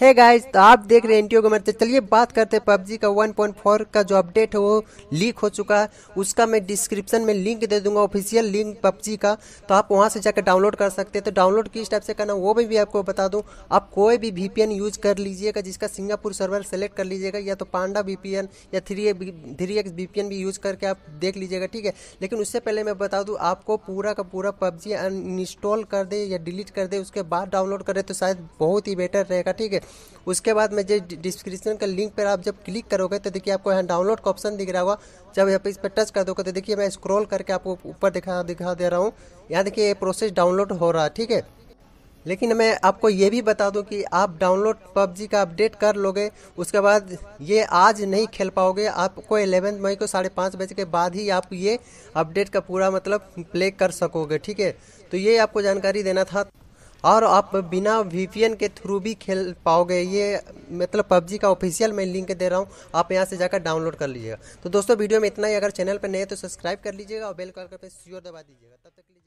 है गाइज तो आप देख रहे हैं एंटीओ गमर तो चलिए बात करते हैं पबजी का 1.4 का जो अपडेट है वो लीक हो चुका है उसका मैं डिस्क्रिप्शन में लिंक दे दूंगा ऑफिशियल लिंक पबजी का तो आप वहां से जाकर डाउनलोड कर सकते हैं तो डाउनलोड किस टाइप से करना वो भी, भी आपको बता दूँ आप कोई भी वी यूज कर लीजिएगा जिसका सिंगापुर सर्वर सेलेक्ट कर लीजिएगा या तो पांडा वी या थ्री थ्री एक्स वी भी यूज करके आप देख लीजिएगा ठीक है लेकिन उससे पहले मैं बता दूँ आपको पूरा का पूरा पबजी इंस्टॉल कर दे या डिलीट कर दे उसके बाद डाउनलोड करें तो शायद बहुत ही बेटर रहेगा ठीक है उसके बाद में जो डिस्क्रिप्शन का लिंक पर आप जब क्लिक करोगे तो देखिए आपको यहाँ डाउनलोड का ऑप्शन दिख रहा होगा जब यहाँ पे इस पर टच कर दोगे तो देखिए मैं स्क्रॉल करके आपको ऊपर दिखा दिखा दे रहा हूँ यहाँ देखिए ये प्रोसेस डाउनलोड हो रहा है ठीक है लेकिन मैं आपको ये भी बता दूं कि आप डाउनलोड पबजी का अपडेट कर लोगे उसके बाद ये आज नहीं खेल पाओगे आपको एलेवेंथ मई को साढ़े पाँच बजे के बाद ही आप ये अपडेट का पूरा मतलब प्ले कर सकोगे ठीक है तो ये आपको जानकारी देना था और आप बिना वी के थ्रू भी खेल पाओगे ये मतलब पबजी का ऑफिशियल मैं लिंक दे रहा हूँ आप यहाँ से जाकर डाउनलोड कर लीजिएगा तो दोस्तों वीडियो में इतना ही अगर चैनल पर नए तो सब्सक्राइब कर लीजिएगा और बेल कर पे श्योर दबा दीजिएगा तब तक